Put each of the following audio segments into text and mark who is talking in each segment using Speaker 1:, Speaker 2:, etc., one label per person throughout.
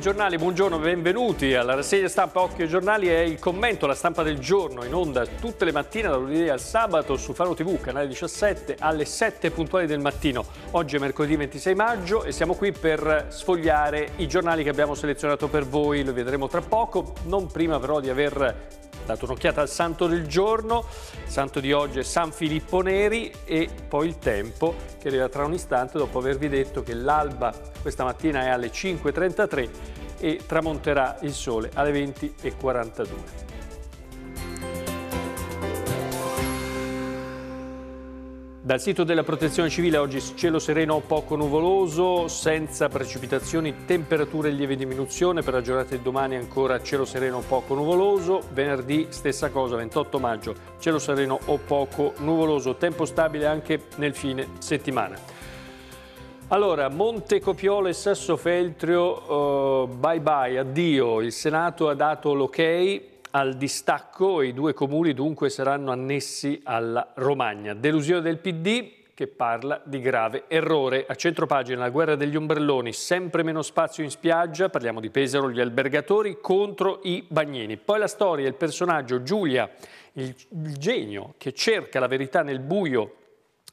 Speaker 1: Giornali, buongiorno, benvenuti alla rassegna stampa Occhio e Giornali è il commento, la stampa del giorno in onda tutte le mattine da lunedì al sabato su Faro TV, canale 17 alle 7 puntuali del mattino. Oggi è mercoledì 26 maggio e siamo qui per sfogliare i giornali che abbiamo selezionato per voi, lo vedremo tra poco, non prima però di aver dato un'occhiata al santo del giorno, il santo di oggi è San Filippo Neri e poi il tempo che arriva tra un istante dopo avervi detto che l'alba questa mattina è alle 5.33 e tramonterà il sole alle 20.42. Dal sito della Protezione Civile oggi cielo sereno o poco nuvoloso, senza precipitazioni, temperature in lieve diminuzione, per la giornata di domani ancora cielo sereno o poco nuvoloso, venerdì stessa cosa, 28 maggio, cielo sereno o poco nuvoloso, tempo stabile anche nel fine settimana. Allora, Monte Copiolo e Sassofeltrio, uh, eh, bye bye, addio. Il Senato ha dato l'ok al distacco e i due comuni dunque saranno annessi alla Romagna. Delusione del PD che parla di grave errore. A centro pagina la guerra degli ombrelloni, sempre meno spazio in spiaggia, parliamo di Pesaro, gli albergatori contro i bagnini. Poi la storia, il personaggio Giulia, il, il genio che cerca la verità nel buio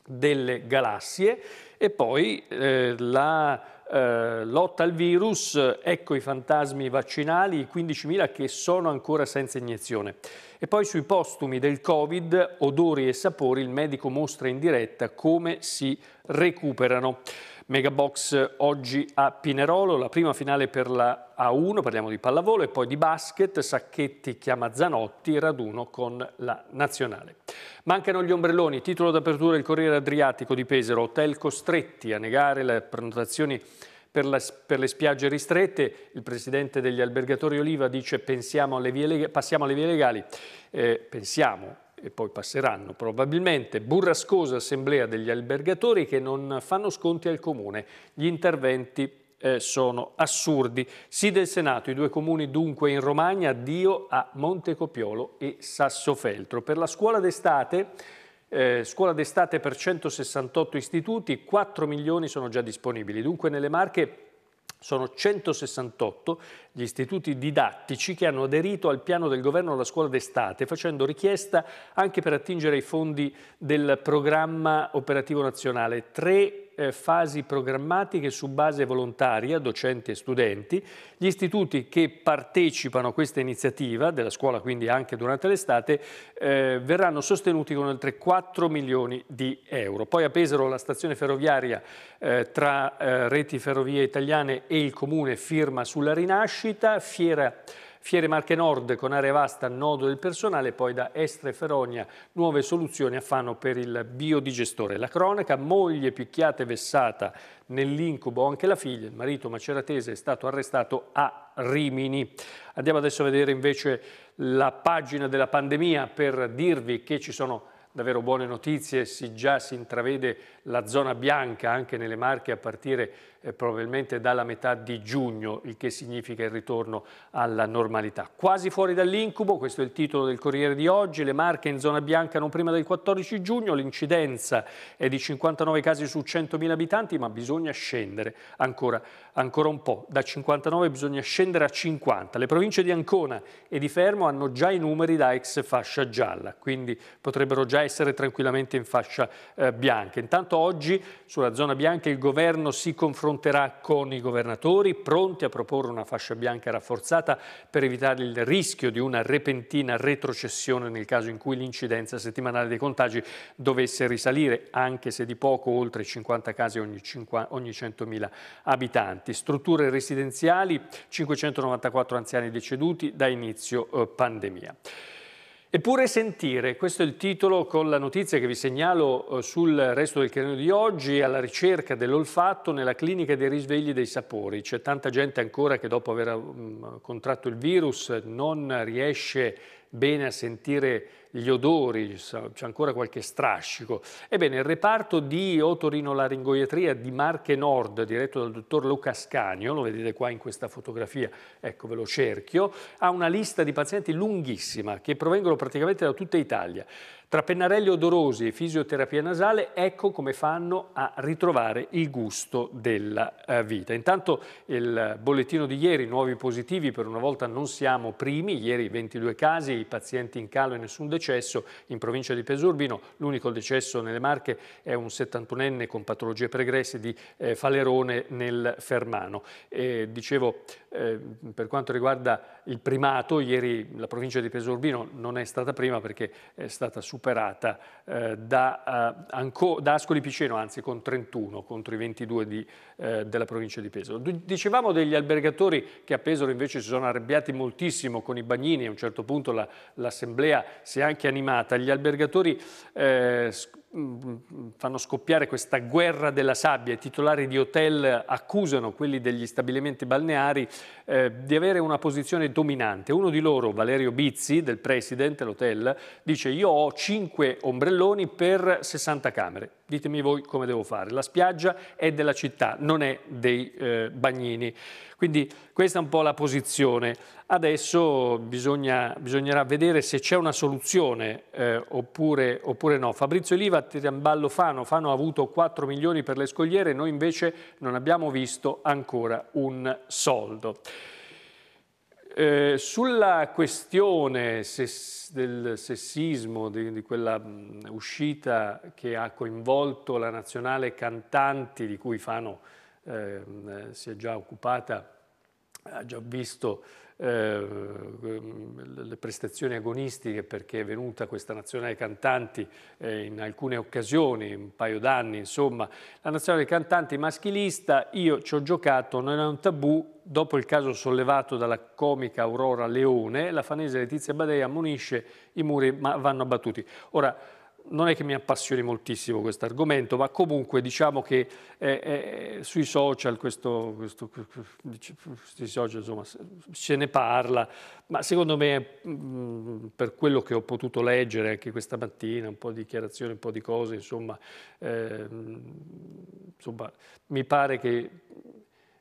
Speaker 1: delle galassie, e poi eh, la eh, lotta al virus, ecco i fantasmi vaccinali, i 15.000 che sono ancora senza iniezione. E poi sui postumi del Covid, odori e sapori, il medico mostra in diretta come si recuperano. Megabox oggi a Pinerolo, la prima finale per la A1, parliamo di pallavolo e poi di basket, Sacchetti chiama Zanotti, raduno con la nazionale. Mancano gli ombrelloni, titolo d'apertura il Corriere Adriatico di Pesaro, hotel costretti a negare le prenotazioni per, la, per, le spiagge ristrette. Il presidente degli albergatori Oliva dice alle vie, passiamo alle vie legali, eh, pensiamo e poi passeranno probabilmente, burrascosa assemblea degli albergatori che non fanno sconti al comune. Gli interventi eh, sono assurdi. Sì del Senato, i due comuni dunque in Romagna, addio a Montecopiolo e Sassofeltro. Per la scuola d'estate... Eh, scuola d'estate per 168 istituti, 4 milioni sono già disponibili. Dunque nelle Marche sono 168 gli istituti didattici che hanno aderito al piano del governo alla scuola d'estate, facendo richiesta anche per attingere ai fondi del programma operativo nazionale. Tre eh, fasi programmatiche su base volontaria, docenti e studenti. Gli istituti che partecipano a questa iniziativa, della scuola quindi anche durante l'estate, eh, verranno sostenuti con oltre 4 milioni di euro. Poi a Pesaro la stazione ferroviaria eh, tra eh, Reti Ferrovie Italiane e il Comune firma sulla rinascita, fiera Fiere Marche Nord con area vasta, nodo del personale, poi da Estre Feronia, nuove soluzioni a Fano per il biodigestore. La cronaca, moglie picchiata e vessata nell'incubo anche la figlia, il marito maceratese è stato arrestato a Rimini. Andiamo adesso a vedere invece la pagina della pandemia per dirvi che ci sono davvero buone notizie, si già si intravede la zona bianca anche nelle Marche a partire eh, probabilmente dalla metà di giugno, il che significa il ritorno alla normalità. Quasi fuori dall'incubo, questo è il titolo del Corriere di oggi, le Marche in zona bianca non prima del 14 giugno, l'incidenza è di 59 casi su 100.000 abitanti, ma bisogna scendere ancora, ancora un po', da 59 bisogna scendere a 50. Le province di Ancona e di Fermo hanno già i numeri da ex fascia gialla, quindi potrebbero già essere tranquillamente in fascia eh, bianca. Intanto oggi sulla zona bianca il governo si confronterà con i governatori pronti a proporre una fascia bianca rafforzata per evitare il rischio di una repentina retrocessione nel caso in cui l'incidenza settimanale dei contagi dovesse risalire, anche se di poco oltre 50 casi ogni, 50, ogni 100.000 abitanti. Strutture residenziali, 594 anziani deceduti da inizio eh, pandemia. Eppure sentire, questo è il titolo con la notizia che vi segnalo eh, sul resto del cranio di oggi, alla ricerca dell'olfatto nella clinica dei risvegli dei sapori. C'è tanta gente ancora che dopo aver mm, contratto il virus non riesce bene a sentire gli odori, c'è ancora qualche strascico. Ebbene, il reparto di otorinolaringoiatria di Marche Nord, diretto dal dottor Luca Scanio, lo vedete qua in questa fotografia, ecco ve lo cerchio, ha una lista di pazienti lunghissima che provengono praticamente da tutta Italia. Tra pennarelli odorosi e fisioterapia nasale, ecco come fanno a ritrovare il gusto della eh, vita. Intanto il bollettino di ieri, nuovi positivi, per una volta non siamo primi, ieri 22 casi, i pazienti in calo e nessun decreto, decesso in provincia di Pesurbino, l'unico decesso nelle Marche è un 71enne con patologie pregresse di eh, Falerone nel Fermano. E, dicevo, eh, per quanto riguarda il primato, ieri la provincia di Pesurbino non è stata prima perché è stata superata eh, da, eh, Anco, da, Ascoli Piceno, anzi con 31 contro i 22 di, eh, della provincia di Pesaro. Dicevamo degli albergatori che a Pesaro invece si sono arrabbiati moltissimo con i bagnini, a un certo punto l'assemblea la, si è anche animata. Gli albergatori eh, Mm, fanno scoppiare questa guerra della sabbia. I titolari di hotel accusano quelli degli stabilimenti balneari eh, di avere una posizione dominante. Uno di loro, Valerio Bizzi, del presidente dell'hotel, dice io ho 5 ombrelloni per 60 camere. Ditemi voi come devo fare. La spiaggia è della città, non è dei eh, bagnini. Quindi questa è un po' la posizione. Adesso bisogna, bisognerà vedere se c'è una soluzione eh, oppure, oppure no. Fabrizio Oliva Tiremballo Fano. Fano ha avuto 4 milioni per le scogliere, noi invece non abbiamo visto ancora un soldo. Eh, sulla questione ses del sessismo, di, di quella mh, mm, uscita che ha coinvolto la nazionale cantanti, di cui Fano eh, mm, eh si è già occupata, ha già visto eh, ehm, le prestazioni agonistiche perché è venuta questa nazionale cantanti eh, in alcune occasioni, un paio d'anni insomma, la nazionale cantanti maschilista, io ci ho giocato, non è un tabù, dopo il caso sollevato dalla comica Aurora Leone, la fanese Letizia Badei ammonisce i muri ma vanno abbattuti. Ora, non è che mi appassioni moltissimo questo argomento, ma comunque diciamo che eh, eh, sui social, questo, questo, questi social insomma, se ne parla, ma secondo me mh, mm, per quello che ho potuto leggere anche questa mattina, un po' di dichiarazioni, un po' di cose, insomma, eh, insomma mi pare che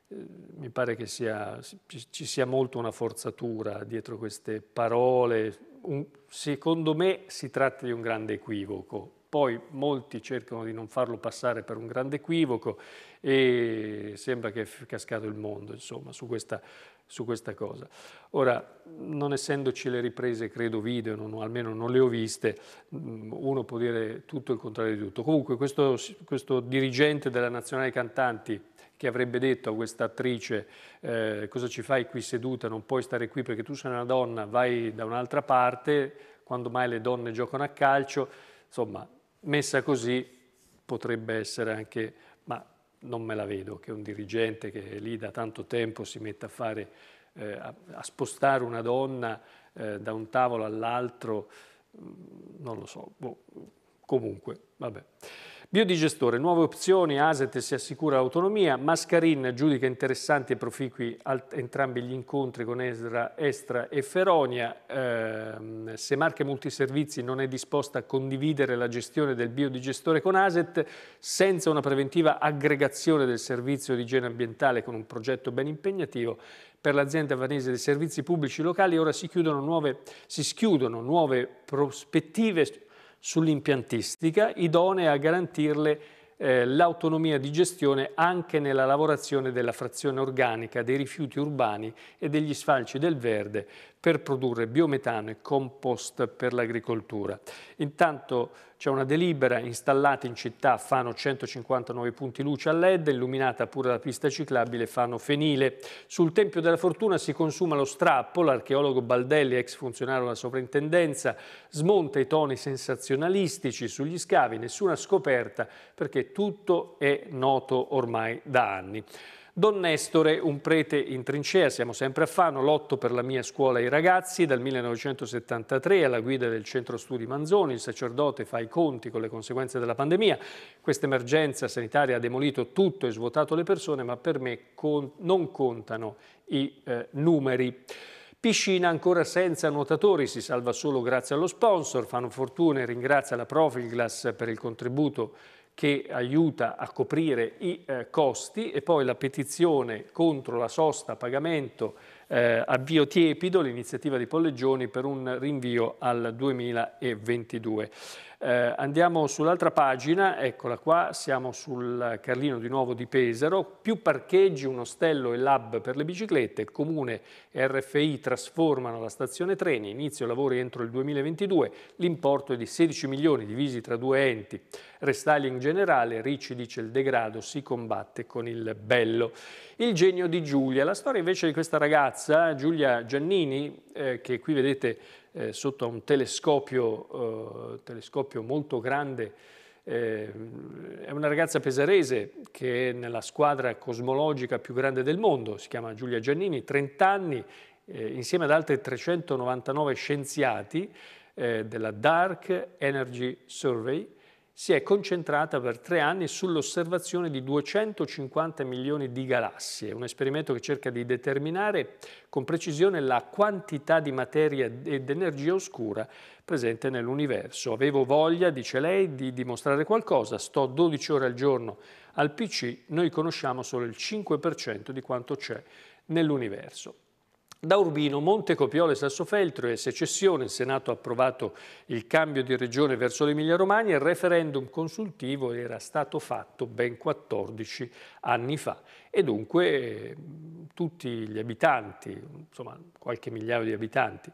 Speaker 1: eh, mi pare che sia, ci sia molto una forzatura dietro queste parole, un, secondo me si tratta di un grande equivoco, poi molti cercano di non farlo passare per un grande equivoco e sembra che è cascato il mondo insomma, su, questa, su questa cosa. Ora, non essendoci le riprese, credo, video, non, almeno non le ho viste, mm, uno può dire tutto il contrario di tutto. Comunque questo, questo dirigente della Nazionale Cantanti, che avrebbe detto a questa attrice eh, cosa ci fai qui seduta, non puoi stare qui perché tu sei una donna, vai da un'altra parte, quando mai le donne giocano a calcio, insomma, messa così potrebbe essere anche, ma non me la vedo, che un dirigente che è lì da tanto tempo si metta a, fare, eh, a, a spostare una donna eh, da un tavolo all'altro, mm, non lo so, boh, comunque, vabbè. Biodigestore, nuove opzioni, Aset si assicura autonomia, Mascarin giudica interessanti e proficui entrambi gli incontri con Esra, Estra e Feronia, eh, se Marche Multiservizi non è disposta a condividere la gestione del biodigestore con Aset, senza una preventiva aggregazione del servizio di igiene ambientale con un progetto ben impegnativo, per l'azienda vanese dei servizi pubblici locali ora si, nuove, si schiudono nuove prospettive sull'impiantistica, idonee a garantirle eh, l'autonomia di gestione anche nella lavorazione della frazione organica dei rifiuti urbani e degli sfalci del verde per produrre biometano e compost per l'agricoltura. Intanto c'è una delibera installata in città, fanno 159 punti luce a LED, illuminata pure la pista ciclabile fanno Fenile. Sul Tempio della Fortuna si consuma lo strappo, l'archeologo Baldelli, ex funzionario della sovrintendenza, smonta i toni sensazionalistici sugli scavi, nessuna scoperta perché tutto è noto ormai da anni. Don Nestore, un prete in trincea, siamo sempre a Fano, lotto per la mia scuola ai ragazzi, dal 1973 alla guida del centro studi Manzoni, il sacerdote fa i conti con le conseguenze della pandemia, questa emergenza sanitaria ha demolito tutto e svuotato le persone, ma per me con non contano i eh, numeri. Piscina ancora senza nuotatori, si salva solo grazie allo sponsor, fanno Fortuna e ringrazia la Profilglass per il contributo che aiuta a coprire i eh, costi e poi la petizione contro la sosta a pagamento eh, avvio tiepido l'iniziativa di Polleggioni per un rinvio al 2022. Eh, andiamo sull'altra pagina, eccola qua, siamo sul Carlino di nuovo di Pesaro, più parcheggi, un ostello e lab per le biciclette, il Comune e RFI trasformano la stazione treni, inizio lavori entro il 2022, l'importo è di 16 milioni divisi tra due enti. Restyling generale, Ricci dice il degrado si combatte con il bello. Il genio di Giulia, la storia invece di questa ragazza ragazza, Giulia Giannini, eh, che qui vedete eh, sotto un telescopio, eh, telescopio molto grande, eh, è una ragazza pesarese che è nella squadra cosmologica più grande del mondo, si chiama Giulia Giannini, 30 anni, eh, insieme ad altri 399 scienziati eh, della Dark Energy Survey, si è concentrata per tre anni sull'osservazione di 250 milioni di galassie, un esperimento che cerca di determinare con precisione la quantità di materia ed energia oscura presente nell'universo. Avevo voglia, dice lei, di dimostrare qualcosa, sto 12 ore al giorno al PC, noi conosciamo solo il 5% di quanto c'è nell'universo. Da Urbino, Montecopiolo e Sassofeltro e secessione, il Senato ha approvato il cambio di regione verso l'Emilia-Romagna, il referendum consultivo era stato fatto ben 14 anni fa e dunque eh, tutti gli abitanti, insomma qualche migliaio di abitanti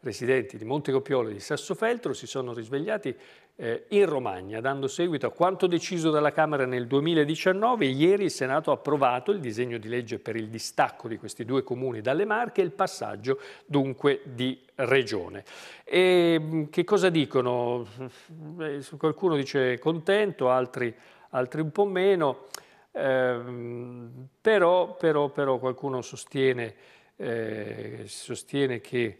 Speaker 1: residenti di Monte Copiole e di Sassofeltro si sono risvegliati eh, in Romagna, dando seguito a quanto deciso dalla Camera nel 2019. Ieri il Senato ha approvato il disegno di legge per il distacco di questi due comuni dalle Marche e il passaggio dunque di regione. E mm, che cosa dicono? Eh, qualcuno dice contento, altri, altri un po' meno, ehm, però, però, però, qualcuno sostiene, eh, sostiene che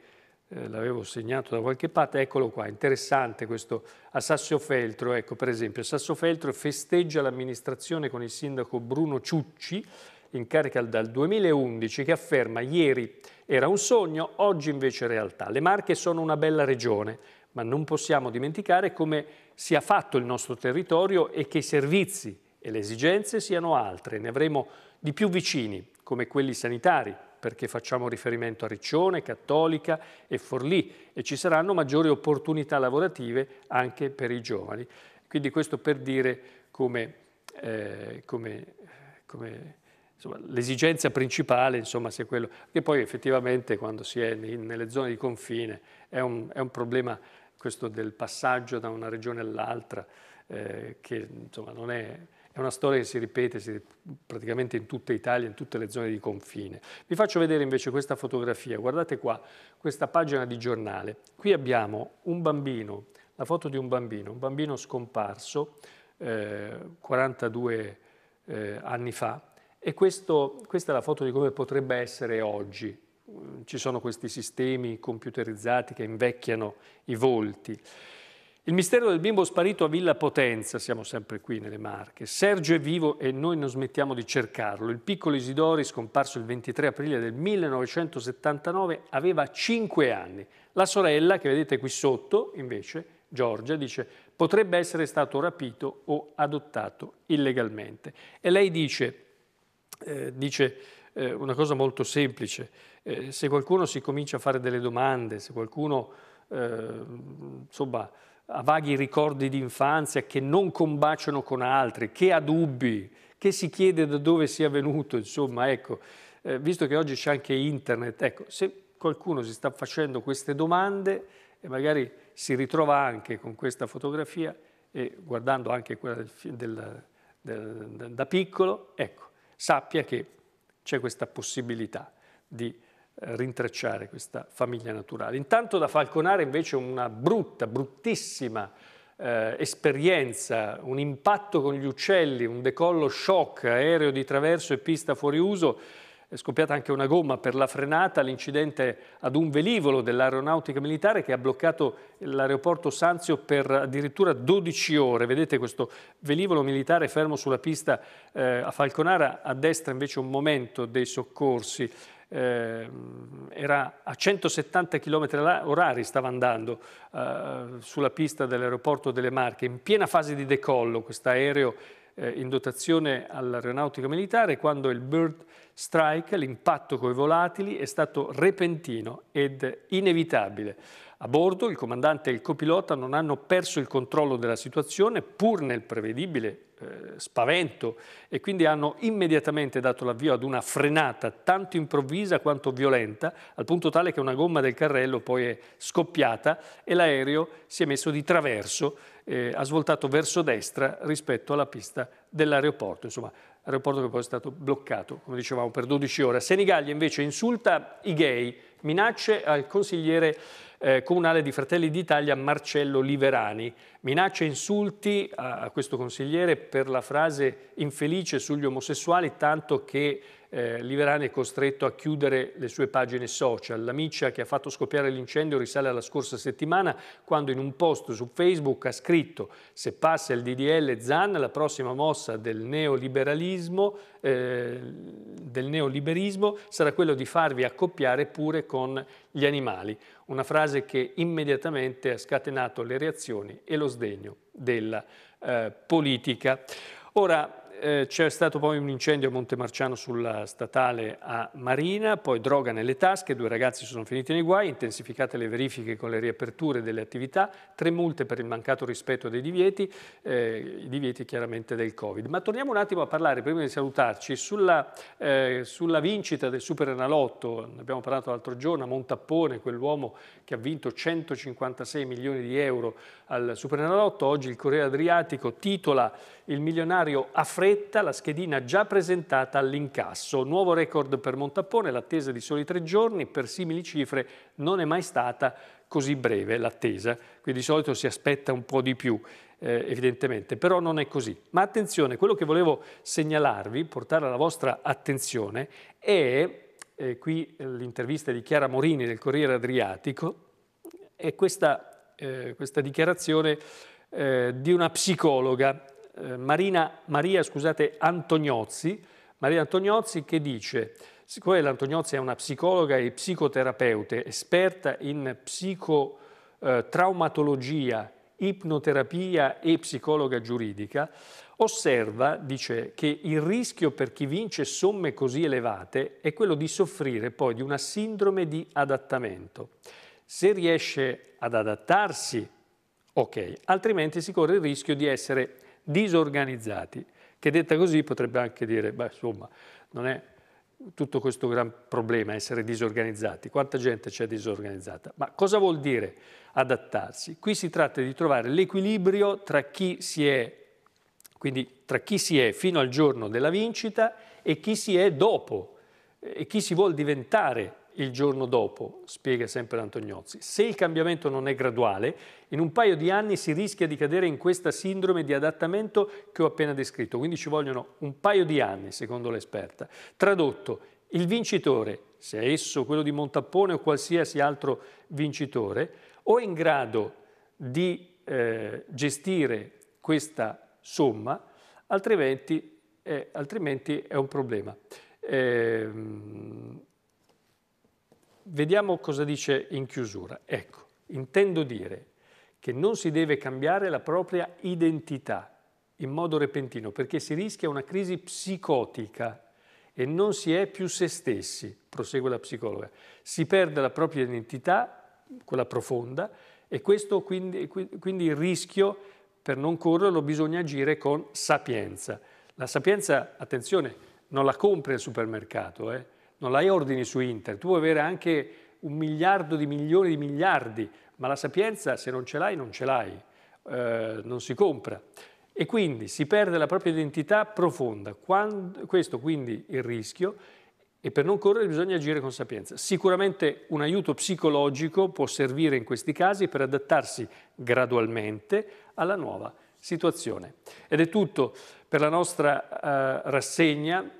Speaker 1: eh, l'avevo segnato da qualche parte, eccolo qua, interessante questo, a Sassofeltro, ecco per esempio, Sassofeltro festeggia l'amministrazione con il sindaco Bruno Ciucci, in carica dal 2011, che afferma ieri era un sogno, oggi invece realtà. Le Marche sono una bella regione, ma non possiamo dimenticare come sia fatto il nostro territorio e che i servizi e le esigenze siano altre. Ne avremo di più vicini, come quelli sanitari, perché facciamo riferimento a Riccione, Cattolica e Forlì e ci saranno maggiori opportunità lavorative anche per i giovani. Quindi questo per dire come, eh, come, come l'esigenza principale insomma, sia quello, che poi effettivamente quando si è in, nelle zone di confine è un, è un, problema questo del passaggio da una regione all'altra eh, che insomma, non è è una storia che si ripete praticamente in tutta Italia, in tutte le zone di confine. Vi faccio vedere invece questa fotografia, guardate qua, questa pagina di giornale. Qui abbiamo un bambino, la foto di un bambino, un bambino scomparso eh, 42 eh, anni fa e questo, questa è la foto di come potrebbe essere oggi. Ci sono questi sistemi computerizzati che invecchiano i volti. Il mistero del bimbo sparito a Villa Potenza, siamo sempre qui nelle Marche. Sergio è vivo e noi non smettiamo di cercarlo. Il piccolo Isidori, scomparso il 23 aprile del 1979, aveva 5 anni. La sorella, che vedete qui sotto, invece, Giorgia, dice potrebbe essere stato rapito o adottato illegalmente. E lei dice, eh, dice eh, una cosa molto semplice, eh, se qualcuno si comincia a fare delle domande, se qualcuno, eh, insomma, ha vaghi ricordi di infanzia, che non combaciano con altri, che ha dubbi, che si chiede da dove sia venuto, insomma, ecco, eh, visto che oggi c'è anche internet, ecco, se qualcuno si sta facendo queste domande e magari si ritrova anche con questa fotografia e guardando anche quella del, del, del, da piccolo, ecco, sappia che c'è questa possibilità di eh, rintracciare questa famiglia naturale. Intanto da Falconare invece una brutta, bruttissima eh, esperienza, un impatto con gli uccelli, un decollo shock, aereo di traverso e pista fuori uso, è scoppiata anche una gomma per la frenata, l'incidente ad un velivolo dell'aeronautica militare che ha bloccato l'aeroporto Sanzio per addirittura 12 ore. Vedete questo velivolo militare fermo sulla pista eh, a Falconara, a destra invece un momento dei soccorsi eh, era a 170 km orari, stava andando eh, sulla pista dell'aeroporto delle Marche, in piena fase di decollo questo aereo eh, in dotazione all'aeronautica militare, quando il bird strike, l'impatto con i volatili, è stato repentino ed inevitabile. A bordo il comandante e il copilota non hanno perso il controllo della situazione, pur nel prevedibile eh, spavento e quindi hanno immediatamente dato l'avvio ad una frenata tanto improvvisa quanto violenta, al punto tale che una gomma del carrello poi è scoppiata e l'aereo si è messo di traverso, eh, ha svoltato verso destra rispetto alla pista dell'aeroporto. Insomma, aeroporto che poi è stato bloccato, come dicevamo, per 12 ore. Senigallia invece insulta i gay, minacce al consigliere eh, comunale di Fratelli d'Italia Marcello Liverani. Minacce e insulti a, a questo consigliere per la frase infelice sugli omosessuali, tanto che eh, Liverani è costretto a chiudere le sue pagine social. La miccia che ha fatto scoppiare l'incendio risale alla scorsa settimana quando in un post su Facebook ha scritto se passa il DDL Zan la prossima mossa del neoliberalismo, eh, del neoliberismo sarà quella di farvi accoppiare pure con gli animali. Una frase che immediatamente ha scatenato le reazioni e lo sdegno della eh, politica. Ora, eh, c'è stato poi un incendio a Montemarciano sulla statale a Marina, poi droga nelle tasche, due ragazzi sono finiti nei guai, intensificate le verifiche con le riaperture delle attività, tre multe per il mancato rispetto dei divieti, eh, i divieti chiaramente del Covid. Ma torniamo un attimo a parlare, prima di salutarci, sulla, eh, sulla vincita del Super Enalotto, ne abbiamo parlato l'altro giorno, a Montappone, quell'uomo che ha vinto 156 milioni di euro al Super Enalotto, oggi il Corriere Adriatico titola il milionario affretta la schedina già presentata all'incasso. Nuovo record per Montappone, l'attesa di soli tre giorni, per simili cifre non è mai stata così breve l'attesa, qui di solito si aspetta un po' di più. Eh, evidentemente, però non è così. Ma attenzione, quello che volevo segnalarvi, portare alla vostra attenzione, è eh, qui l'intervista di Chiara Morini del Corriere Adriatico, è questa, eh, questa dichiarazione eh, di una psicologa eh, Marina, Maria scusate, Antoniozzi, Maria Antoniozzi che dice, siccome l'Antoniozzi è una psicologa e psicoterapeuta, esperta in psicotraumatologia, ipnoterapia e psicologa giuridica, osserva, dice, che il rischio per chi vince somme così elevate è quello di soffrire poi di una sindrome di adattamento. Se riesce ad adattarsi, ok, altrimenti si corre il rischio di essere disorganizzati, che detta così potrebbe anche dire, beh, insomma, non è tutto questo gran problema essere disorganizzati, quanta gente c'è disorganizzata, ma cosa vuol dire adattarsi? Qui si tratta di trovare l'equilibrio tra chi si è quindi tra chi si è fino al giorno della vincita e chi si è dopo e chi si vuole diventare il giorno dopo, spiega sempre Antoniozzi. Se il cambiamento non è graduale, in un paio di anni si rischia di cadere in questa sindrome di adattamento che ho appena descritto, quindi ci vogliono un paio di anni, secondo l'esperta. Tradotto, il vincitore, sia esso quello di Montappone o qualsiasi altro vincitore, o è in grado di eh, gestire questa somma, altrimenti, eh, altrimenti, è un problema. Eh, vediamo cosa dice in chiusura. Ecco, intendo dire che non si deve cambiare la propria identità in modo repentino perché si rischia una crisi psicotica e non si è più se stessi, prosegue la psicologa. Si perde la propria identità, quella profonda, e questo quindi, quindi il rischio per non correrlo bisogna agire con sapienza. La sapienza, attenzione, non la compra il supermercato, eh? non hai ordini su internet, tu puoi avere anche un miliardo di milioni di miliardi, ma la sapienza se non ce l'hai non ce l'hai, eh, non si compra. E quindi si perde la propria identità profonda. Quando, questo quindi il rischio e per non correre bisogna agire con sapienza. Sicuramente un aiuto psicologico può servire in questi casi per adattarsi gradualmente alla nuova situazione. Ed è tutto per la nostra eh, rassegna.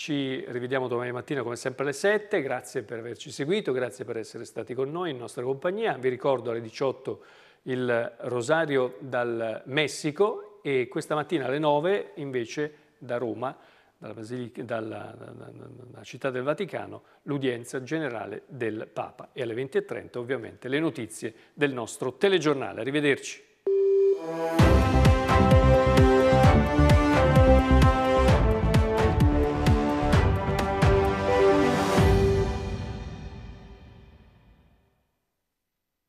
Speaker 1: Ci rivediamo domani mattina come sempre alle 7, grazie per averci seguito, grazie per essere stati con noi in nostra compagnia. Vi ricordo alle 18 il rosario dal Messico e questa mattina alle 9 invece da Roma, dalla, Basilica, dalla, dalla, dalla città del Vaticano, l'udienza generale del Papa e alle 20.30 ovviamente le notizie del nostro telegiornale. Arrivederci.